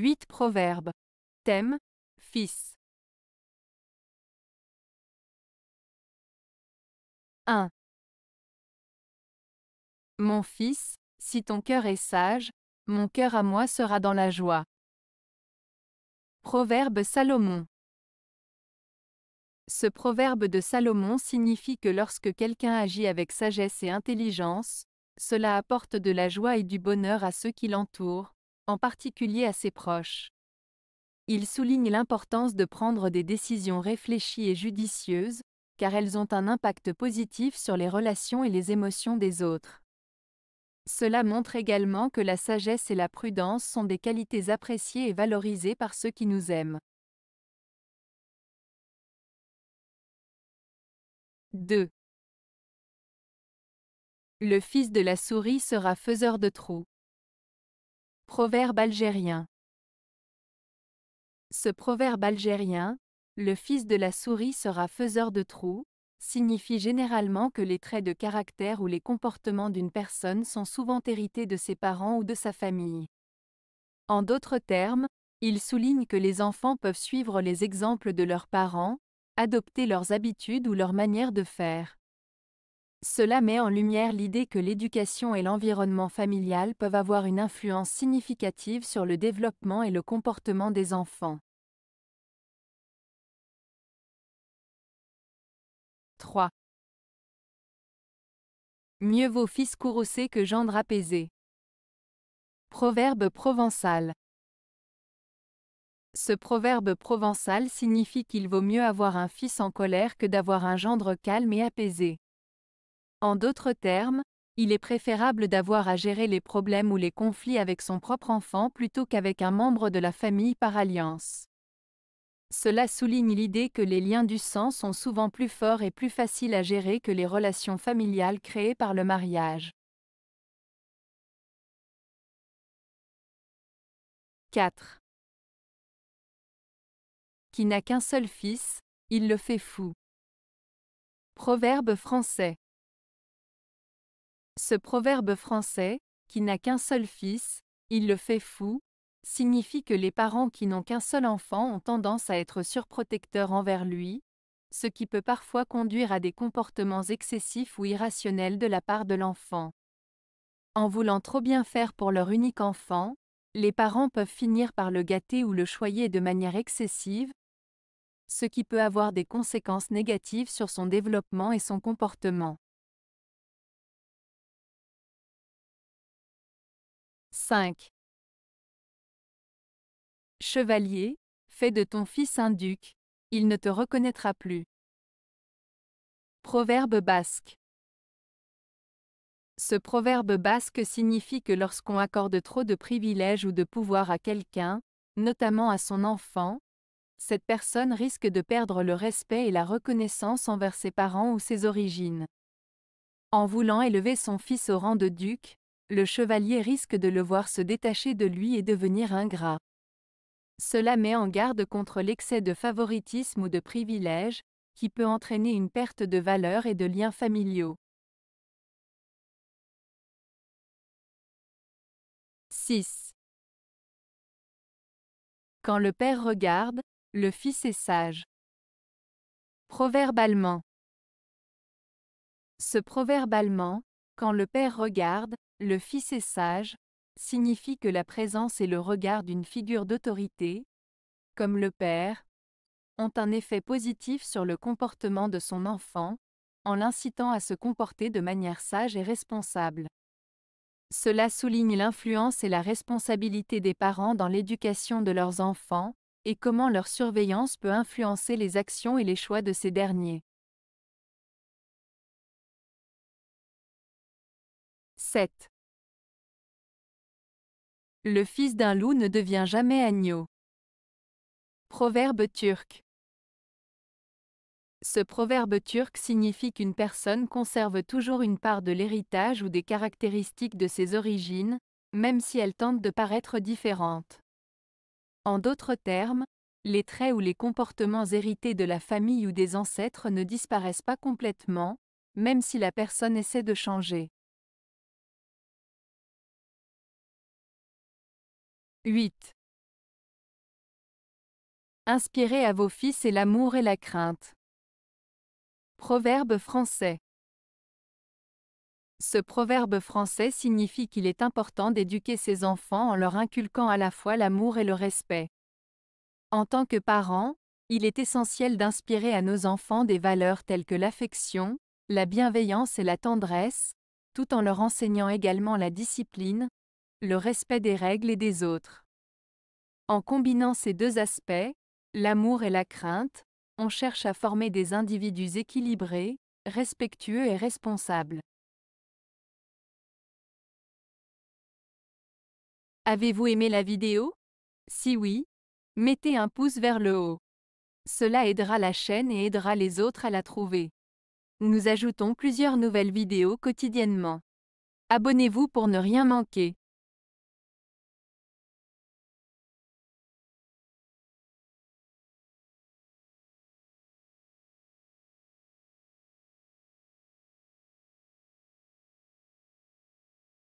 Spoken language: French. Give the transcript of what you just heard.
8 Proverbes. Thème Fils. 1. Mon fils, si ton cœur est sage, mon cœur à moi sera dans la joie. Proverbe Salomon. Ce proverbe de Salomon signifie que lorsque quelqu'un agit avec sagesse et intelligence, cela apporte de la joie et du bonheur à ceux qui l'entourent, en particulier à ses proches. Il souligne l'importance de prendre des décisions réfléchies et judicieuses, car elles ont un impact positif sur les relations et les émotions des autres. Cela montre également que la sagesse et la prudence sont des qualités appréciées et valorisées par ceux qui nous aiment. 2. Le fils de la souris sera faiseur de trous. Proverbe algérien. Ce proverbe algérien, le fils de la souris sera faiseur de trous, signifie généralement que les traits de caractère ou les comportements d'une personne sont souvent hérités de ses parents ou de sa famille. En d'autres termes, il souligne que les enfants peuvent suivre les exemples de leurs parents, adopter leurs habitudes ou leurs manières de faire. Cela met en lumière l'idée que l'éducation et l'environnement familial peuvent avoir une influence significative sur le développement et le comportement des enfants. 3. Mieux vaut fils courroucé que gendre apaisé. Proverbe provençal. Ce proverbe provençal signifie qu'il vaut mieux avoir un fils en colère que d'avoir un gendre calme et apaisé. En d'autres termes, il est préférable d'avoir à gérer les problèmes ou les conflits avec son propre enfant plutôt qu'avec un membre de la famille par alliance. Cela souligne l'idée que les liens du sang sont souvent plus forts et plus faciles à gérer que les relations familiales créées par le mariage. 4. Qui n'a qu'un seul fils, il le fait fou. Proverbe français. Ce proverbe français, qui n'a qu'un seul fils, il le fait fou, signifie que les parents qui n'ont qu'un seul enfant ont tendance à être surprotecteurs envers lui, ce qui peut parfois conduire à des comportements excessifs ou irrationnels de la part de l'enfant. En voulant trop bien faire pour leur unique enfant, les parents peuvent finir par le gâter ou le choyer de manière excessive, ce qui peut avoir des conséquences négatives sur son développement et son comportement. 5. Chevalier, fais de ton fils un duc, il ne te reconnaîtra plus. Proverbe basque. Ce proverbe basque signifie que lorsqu'on accorde trop de privilèges ou de pouvoir à quelqu'un, notamment à son enfant, cette personne risque de perdre le respect et la reconnaissance envers ses parents ou ses origines. En voulant élever son fils au rang de duc, le chevalier risque de le voir se détacher de lui et devenir ingrat. Cela met en garde contre l'excès de favoritisme ou de privilège, qui peut entraîner une perte de valeur et de liens familiaux. 6. Quand le père regarde, le fils est sage. Proverbe allemand. Ce proverbe allemand, quand le père regarde, le fils est sage, signifie que la présence et le regard d'une figure d'autorité, comme le père, ont un effet positif sur le comportement de son enfant, en l'incitant à se comporter de manière sage et responsable. Cela souligne l'influence et la responsabilité des parents dans l'éducation de leurs enfants, et comment leur surveillance peut influencer les actions et les choix de ces derniers. 7. Le fils d'un loup ne devient jamais agneau. Proverbe turc. Ce proverbe turc signifie qu'une personne conserve toujours une part de l'héritage ou des caractéristiques de ses origines, même si elle tente de paraître différente. En d'autres termes, les traits ou les comportements hérités de la famille ou des ancêtres ne disparaissent pas complètement, même si la personne essaie de changer. 8. Inspirez à vos fils et l'amour et la crainte. Proverbe français. Ce proverbe français signifie qu'il est important d'éduquer ses enfants en leur inculquant à la fois l'amour et le respect. En tant que parents, il est essentiel d'inspirer à nos enfants des valeurs telles que l'affection, la bienveillance et la tendresse, tout en leur enseignant également la discipline, le respect des règles et des autres. En combinant ces deux aspects, l'amour et la crainte, on cherche à former des individus équilibrés, respectueux et responsables. Avez-vous aimé la vidéo Si oui, mettez un pouce vers le haut. Cela aidera la chaîne et aidera les autres à la trouver. Nous ajoutons plusieurs nouvelles vidéos quotidiennement. Abonnez-vous pour ne rien manquer.